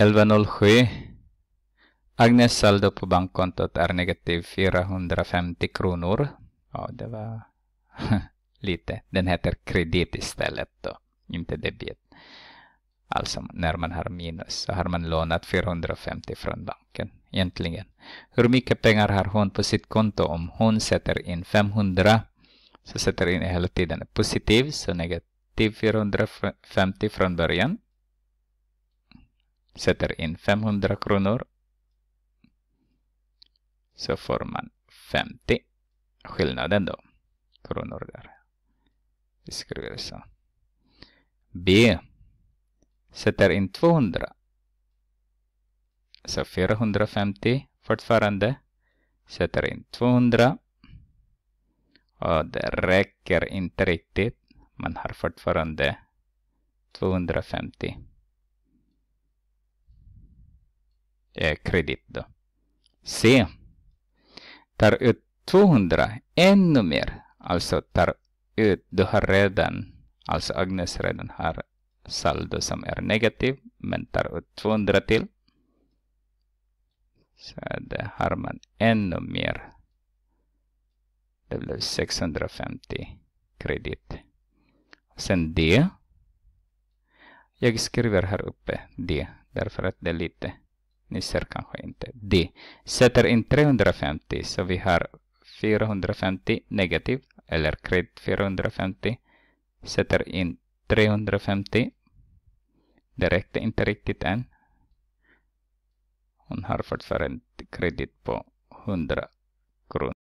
11.07 Agnes saldo på bankkontot är negativ 450 kronor. Ja, det var lite. Den heter kredit istället då, inte debit. Alltså när man har minus så har man lånat 450 från banken egentligen. Hur mycket pengar har hon på sitt konto om hon sätter in 500 så sätter in hela tiden positiv så negativ 450 från början sätter in 500 kronor så får man 50 skillnaden då kronor där vi skriver så B sätter in 200 så 450 fortfarande sätter in 200 och det räcker inte riktigt man har fortfarande 250 Eh, kredit. Då. C. Tar ut 200, ännu mer. Alltså tar ut, du har redan, alltså Agnes redan har saldo som är negativ, men tar ut 200 till. Så det har man ännu mer. Det blir 650 kredit. Sen D. Jag skriver här uppe D, därför att det är lite ni ser kanske inte. D. Sätter in 350 så vi har 450 negativ eller kredit 450. Sätter in 350. Det räckte inte riktigt än. Hon har fortfarande kredit på 100 kronor.